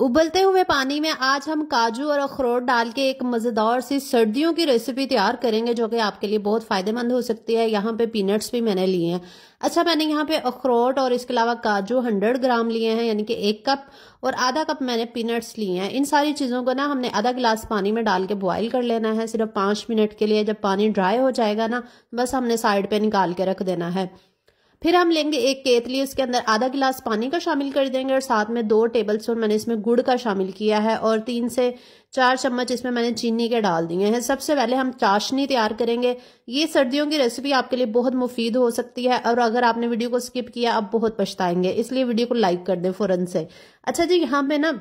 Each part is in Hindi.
उबलते हुए पानी में आज हम काजू और अखरोट डाल के एक मज़ेदार सी सर्दियों की रेसिपी तैयार करेंगे जो कि आपके लिए बहुत फ़ायदेमंद हो सकती है यहाँ पे पीनट्स भी मैंने लिए हैं अच्छा मैंने यहाँ पे अखरोट और इसके अलावा काजू 100 ग्राम लिए हैं यानी कि एक कप और आधा कप मैंने पीनट्स लिए हैं इन सारी चीज़ों को ना हमने आधा गिलास पानी में डाल के बॉयल कर लेना है सिर्फ पांच मिनट के लिए जब पानी ड्राई हो जाएगा ना बस हमने साइड पे निकाल के रख देना है फिर हम लेंगे एक केतली उसके अंदर आधा गिलास पानी का शामिल कर देंगे और साथ में दो टेबल स्पून मैंने इसमें गुड़ का शामिल किया है और तीन से चार चम्मच इसमें मैंने चीनी के डाल दिए हैं सबसे पहले हम चाशनी तैयार करेंगे ये सर्दियों की रेसिपी आपके लिए बहुत मुफीद हो सकती है और अगर आपने वीडियो को स्किप किया आप बहुत पछताएंगे इसलिए वीडियो को लाइक कर दें फ़ौरन से अच्छा जी यहाँ पे ना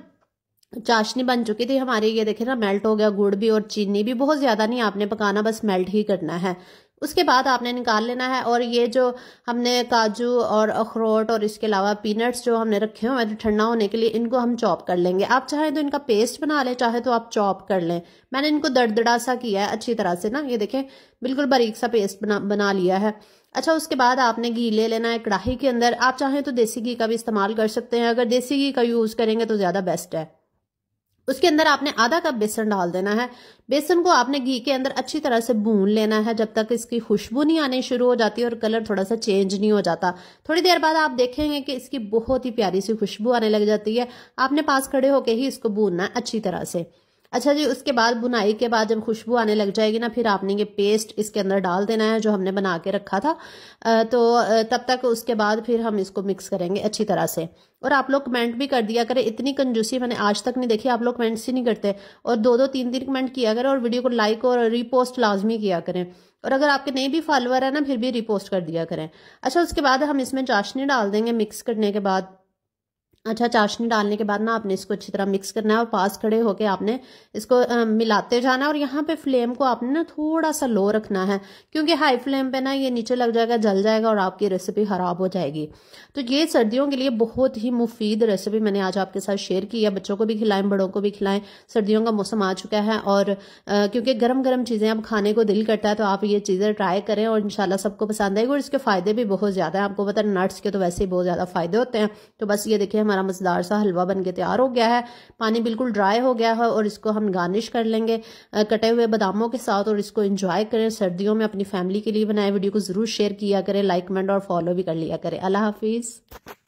चाशनी बन चुकी थी हमारी ये देखे ना मेल्ट हो गया गुड़ भी और चीनी भी बहुत ज़्यादा नहीं आपने पकाना बस मेल्ट ही करना है उसके बाद आपने निकाल लेना है और ये जो हमने काजू और अखरोट और इसके अलावा पीनट्स जो हमने रखे हुए हैं ठंडा होने के लिए इनको हम चॉप कर लेंगे आप चाहे तो इनका पेस्ट बना लें चाहे तो आप चॉप कर लें मैंने इनको दड़दड़ा सा किया है अच्छी तरह से ना ये देखें बिल्कुल बारीक सा पेस्ट बना बना लिया है अच्छा उसके बाद आपने घी ले लेना है कढ़ाई के अंदर आप चाहें तो देसी घी का भी इस्तेमाल कर सकते हैं अगर देसी घी का यूज़ करेंगे तो ज़्यादा बेस्ट है उसके अंदर आपने आधा कप बेसन डाल देना है बेसन को आपने घी के अंदर अच्छी तरह से भून लेना है जब तक इसकी खुशबू नहीं आनी शुरू हो जाती और कलर थोड़ा सा चेंज नहीं हो जाता थोड़ी देर बाद आप देखेंगे कि इसकी बहुत ही प्यारी सी खुशबू आने लग जाती है आपने पास खड़े होके ही इसको भूनना है अच्छी तरह से अच्छा जी उसके बाद बुनाई के बाद जब खुशबू आने लग जाएगी ना फिर आपने ये पेस्ट इसके अंदर डाल देना है जो हमने बना के रखा था तो तब तक उसके बाद फिर हम इसको मिक्स करेंगे अच्छी तरह से और आप लोग कमेंट भी कर दिया करें इतनी कंजूसी मैंने आज तक नहीं देखी आप लोग कमेंट्स ही नहीं करते और दो दो तीन तीन कमेंट किया करें और वीडियो को लाइक और रिपोस्ट लाजमी किया करें और अगर आपके नए भी फॉलोअर है ना फिर भी रिपोस्ट कर दिया करें अच्छा उसके बाद हम इसमें चाशनी डाल देंगे मिक्स करने के बाद अच्छा चाशनी डालने के बाद ना आपने इसको अच्छी तरह मिक्स करना है और पास खड़े होके आपने इसको आ, मिलाते जाना है और यहाँ पे फ्लेम को आपने ना थोड़ा सा लो रखना है क्योंकि हाई फ्लेम पे ना ये नीचे लग जाएगा जल जाएगा और आपकी रेसिपी ख़राब हो जाएगी तो ये सर्दियों के लिए बहुत ही मुफीद रेसिपी मैंने आज आपके साथ शेयर की है बच्चों को भी खिलाएं बड़ों को भी खिलाएं सर्दियों का मौसम आ चुका है और क्योंकि गर्म गर्म चीज़ें अब खाने को दिल करता है तो आप ये चीज़ें ट्राई करें और इनशाला सबको पसंद आएगी और इसके फ़ायदे भी बहुत ज़्यादा है आपको पता नट्स के तो वैसे ही बहुत ज़्यादा फ़ायदे होते हैं तो बस ये देखिए हमारा मज़ेदार सा हलवा बन के तैयार हो गया है पानी बिल्कुल ड्राई हो गया है और इसको हम गार्निश कर लेंगे कटे हुए बादामों के साथ और इसको इंजॉय करें सर्दियों में अपनी फैमिली के लिए बनाए वीडियो को ज़रूर शेयर किया करें लाइक कमेंट और फॉलो भी कर लिया करें अल्लाह हाफिज़